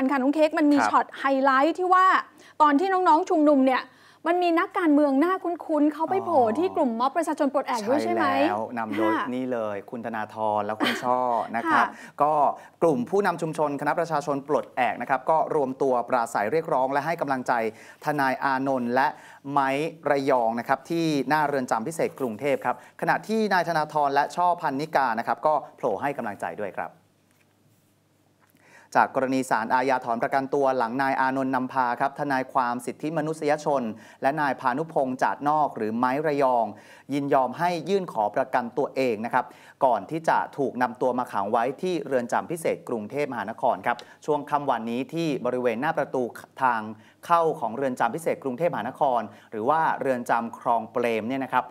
นค่ะน้องเค้กมันมีช็อตไฮไลท์ที่ว่าตอนที่น้องๆชุมนุมเนี่ยมันมีนักการเมืองหน้าคุ้น ๆเขาไปโผล่ที่กลุ่มม็อบประชาชนปลดแอกด้วยใช่ไหมใช่แล้วนำโดยนี่เลย คุณธนาธรและคุณช่อนะครับก็กลุ่มผู้นำชุมชนคณะประชาชนปลดแอกนะครับก็รวมตัวปราศัยเรียกร้องและให้กำลังใจทนายอานนท์และไม้ระยองนะครับที่หน้าเรือนจำพิเศษกรุงเทพครับขณะที่นายธนาธรและช่อพันนิกานะครับก็โผล่ให้กำลังใจด้วยครับจากกรณีสารอาญาถอนประกันตัวหลังนายอานนท์นำพาครับทนายความสิทธิมนุษยชน และนายพานุพงศ์จาดนอกหรือไม้ระยอง ยินยอมให้ยื่นขอประกันตัวเองนะครับก่อนที่จะถูกนำตัวมาขังไว้ที่เรือนจำพิเศษกรุงเทพมหานครครับช่วงค่ำวันนี้ที่บริเวณหน้าประตูทางเข้าของเรือนจำพิเศษกรุงเทพมหานคร หรือว่าเรือนจำคลองเปรมเนี่ยนะครับ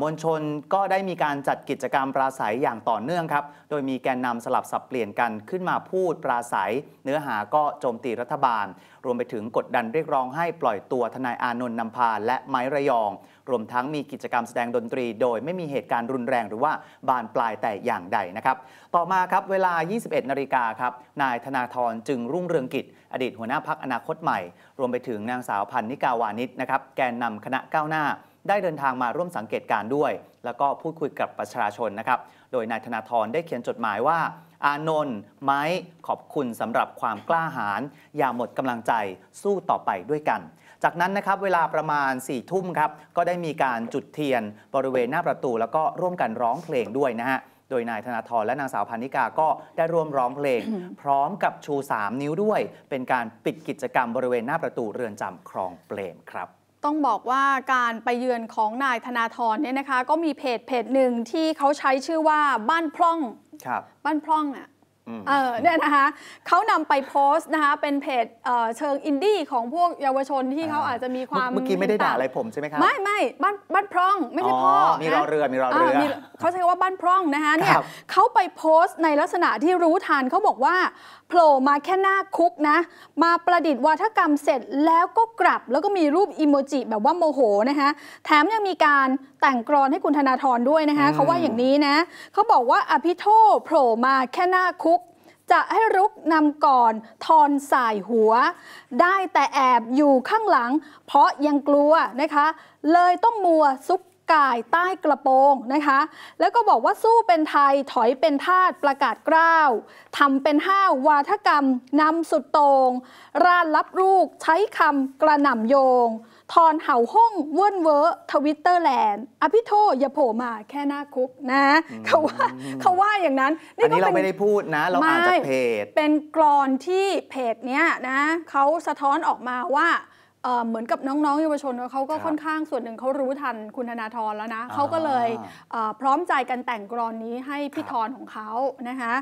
มวลชนก็ได้มีการจัดกิจกรรมปราศัยอย่างต่อเนื่องครับโดยมีแกนนำสลับสับเปลี่ยนกันขึ้นมาพูดปราศัยเนื้อหาก็โจมตีรัฐบาล รวมไปถึงกดดันเรียกร้องให้ปล่อยตัวทนายอานนท์นำพาและไม้ระยอง รวมทั้งมีกิจกรรมแสดงดนตรี โดยไม่มีเหตุการณ์รุนแรงหรือว่าบานปลายแต่อย่างใดนะครับต่อมาครับเวลา 21 นาฬิกาครับนายธนาธรจึงรุ่งเรืองกิจอดีตหัวหน้าพักอนาคตใหม่ รวมไปถึงนางสาวพันนิกาวานิชนะครับแกนนำคณะก้าวหน้า ได้เดินทางมาร่วมสังเกตการด้วย แล้วก็พูดคุยกับประชาชนนะครับโดยนายธนาธรได้เขียนจดหมายว่าอานนท์ไม้ขอบคุณสำหรับความกล้าหาญอย่าหมดกำลังใจสู้ต่อไปด้วยกัน จากนั้นนะครับ เวลาประมาณ4ี่ทุ่มครับ ก็ได้มีการจุดเทียนบริเวณหน้าประตูแล้วก็ร่วมกันร้องเพลงด้วยนะฮะ โดยนายธนาธรและนางสาวพานิกาก็ได้ร่วมร้องเพลง พร้อมกับชู 3 นิ้วด้วย เป็นการปิดกิจกรรมบริเวณหน้าประตูเรือนจำคลองเปลมครับ ต้องบอกว่าการไปเยือนของนายธนาธรเนี่ยนะคะก็มีเพจเพจหนึ่งที่เขาใช้ชื่อว่าบ้านพล่องบ้านพร่องอ่ะเออเนี่ยนะคะเขานำไปโพสต์นะคะเป็นเพจเชิงอินดี้ของพวกเยาวชนที่เขาอาจจะมีความเมื่อกี้ไม่ได้ด่าอะไรผมใช่ไหมครับไม่ไม่บ้านบ้านพร่องไม่ใช่พ่อมีรอเรือ มีรอเรือเขาใช้ว่าบ้านพร่องนะคะเนี่ยเขาไปโพสต์ในลักษณะที่รู้ทันเขาบอกว่าโผล่มาแค่หน้าคุกนะมาประดิษฐ์วาทกรรมเสร็จแล้วก็กลับแล้วก็มีรูปอิโมจิแบบว่าโมโหนะคะแถมยังมีการแต่งกรอนให้คุณธนาธรด้วยนะคะเขาว่าอย่างนี้นะเขาบอกว่าอภิโทโผล่มาแค่หน้าคุกจะให้รุกนำก่อนทอนสายหัว ได้แต่แอบอยู่ข้างหลัง เพราะยังกลัวนะคะเลยต้องมัวซุกก่ายใต้กระโปรงนะคะ แล้วก็บอกว่าสู้เป็นไทยถอยเป็นทาตประกาศกล้าวทำเป็นห้าว วาทกรรมนำสุดตรงรานรับลูก ใช้คำกระหน่ำโยง ทอนเห่าห้องเวิ้นเวอทวิตเตอร์แลนด์อภิโทอย่าโผล่มาแค่หน้าคุกนะเขาว่าเขาว่า อย่างนั้นนี่ก็เราไม่ได้พูดนะ เราอ่านจากเพจเป็นกรอนที่เพจเนี้ยนะเขาสะท้อนออกมาว่าเหมือนกับน้องๆเยาวชนเขาก็ค่อนข้างส่วนหนึ่งเขารู้ทันคุณธนาธรแล้วนะเขาก็เลยพร้อมใจกันแต่งกรอนนี้ให้พี่ธรของเขานะคะ